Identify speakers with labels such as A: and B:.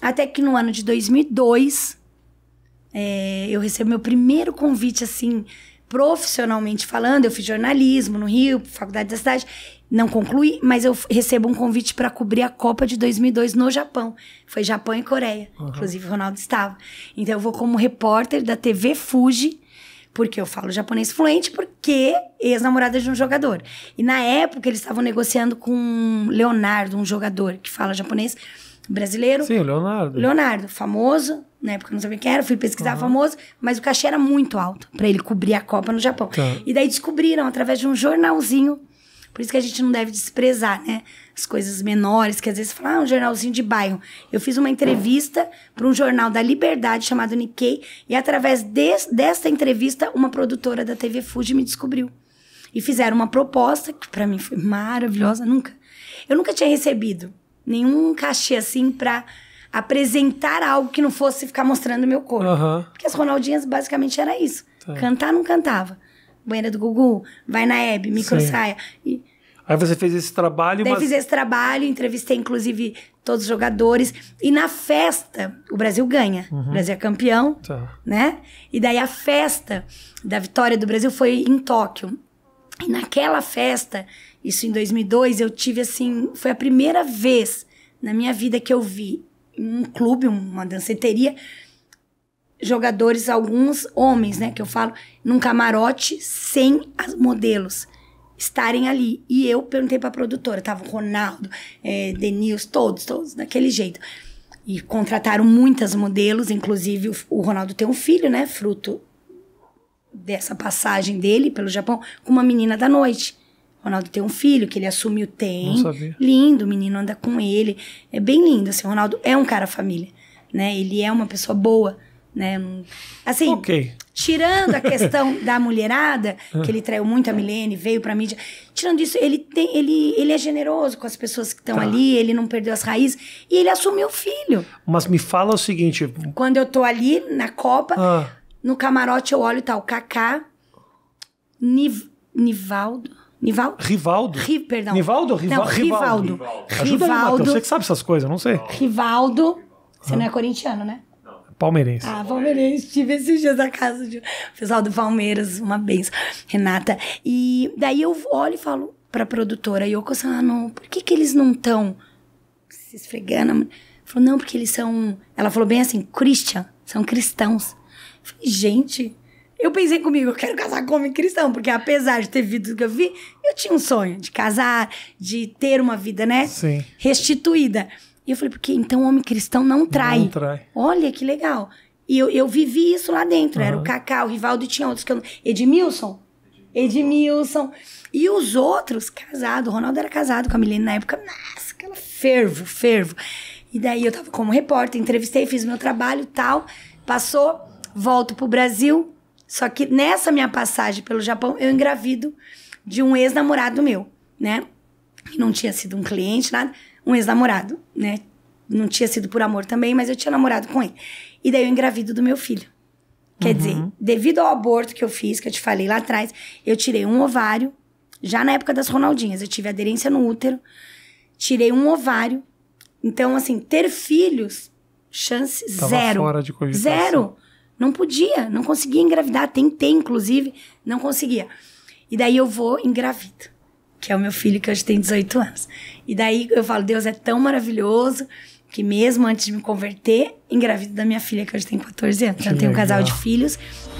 A: Até que no ano de 2002, é, eu recebo meu primeiro convite, assim, profissionalmente falando. Eu fiz jornalismo no Rio, faculdade da cidade. Não concluí, mas eu recebo um convite para cobrir a Copa de 2002 no Japão. Foi Japão e Coreia. Uhum. Inclusive, o Ronaldo estava. Então, eu vou como repórter da TV Fuji porque eu falo japonês fluente, porque ex-namorada de um jogador. E na época eles estavam negociando com Leonardo, um jogador que fala japonês brasileiro. Sim, o Leonardo. Leonardo, famoso, na época não sabia quem era, fui pesquisar uhum. famoso, mas o cachê era muito alto para ele cobrir a Copa no Japão. Tá. E daí descobriram através de um jornalzinho. Por isso que a gente não deve desprezar, né? As coisas menores, que às vezes falam, ah, um jornalzinho de bairro. Eu fiz uma entrevista para um jornal da Liberdade chamado Nikkei, e através dessa entrevista, uma produtora da TV Fuji me descobriu. E fizeram uma proposta, que para mim foi maravilhosa, nunca. Eu nunca tinha recebido nenhum cachê assim pra apresentar algo que não fosse ficar mostrando meu corpo. Uhum. Porque as Ronaldinhas basicamente era isso. Tá. Cantar não cantava. Banheira do Gugu, vai na Hebe, micro Sim. saia. E... Aí você fez esse trabalho. Daí mas... fiz esse trabalho, entrevistei inclusive todos os jogadores. E na festa, o Brasil ganha. Uhum. O Brasil é campeão, tá. né? E daí a festa da vitória do Brasil foi em Tóquio. E naquela festa, isso em 2002, eu tive assim, foi a primeira vez na minha vida que eu vi um clube, uma danceteria, jogadores, alguns homens, né, que eu falo, num camarote sem as modelos estarem ali. E eu perguntei pra produtora, tava o Ronaldo, é, Denils, todos, todos daquele jeito. E contrataram muitas modelos, inclusive o, o Ronaldo tem um filho, né, fruto dessa passagem dele pelo Japão, com uma menina da noite. Ronaldo tem um filho que ele assumiu, tem. Não sabia. Lindo, o menino anda com ele. É bem lindo, assim, o Ronaldo é um cara família, né? Ele é uma pessoa boa, né? Assim, okay. tirando a questão da mulherada, ah. que ele traiu muito a Milene, veio pra mídia. Tirando isso, ele, tem, ele, ele é generoso com as pessoas que estão tá. ali, ele não perdeu as raízes e ele assumiu o filho. Mas me fala o seguinte... Quando eu tô ali na Copa, ah. no camarote eu olho e tá, tal, Kaká, Niv Nivaldo... Nivaldo? Rivaldo. Ri, perdão. Nivaldo ou não, Rivaldo? Rivaldo. Rivaldo. Ajuda aí, Você que sabe essas coisas, não sei. Rivaldo. Você ah. não é corintiano, né? Palmeirense. Ah, palmeirense. Tive esses dias na casa do de... pessoal do Palmeiras, uma benção. Renata. E daí eu olho e falo pra produtora, Yoko Sano, por que que eles não estão se esfregando? Falou, não, porque eles são... Ela falou bem assim, Christian, são cristãos. falei, gente... Eu pensei comigo, eu quero casar com homem cristão, porque apesar de ter vivido o que eu vi, eu tinha um sonho de casar, de ter uma vida, né? Sim. Restituída. E eu falei, porque então homem cristão não trai. Não trai. Olha que legal. E eu, eu vivi isso lá dentro. Uhum. Era o Cacá, o Rivaldo e tinha outros que eu não... Edmilson? Edmilson. E os outros, casado. O Ronaldo era casado com a Milene na época. Nossa, aquela fervo, fervo. E daí eu tava como repórter, entrevistei, fiz meu trabalho tal. Passou, volto pro Brasil. Só que nessa minha passagem pelo Japão, eu engravido de um ex-namorado meu, né? Que não tinha sido um cliente, nada. Um ex-namorado, né? Não tinha sido por amor também, mas eu tinha namorado com ele. E daí eu engravido do meu filho. Quer uhum. dizer, devido ao aborto que eu fiz, que eu te falei lá atrás, eu tirei um ovário, já na época das Ronaldinhas, eu tive aderência no útero, tirei um ovário. Então, assim, ter filhos, chance Tava zero. Fora de cogitação. zero. Não podia, não conseguia engravidar. Tentei, inclusive, não conseguia. E daí eu vou engravido, que é o meu filho que hoje tem 18 anos. E daí eu falo, Deus é tão maravilhoso que mesmo antes de me converter, engravido da minha filha que hoje tem 14 anos. Então, que tenho um casal de filhos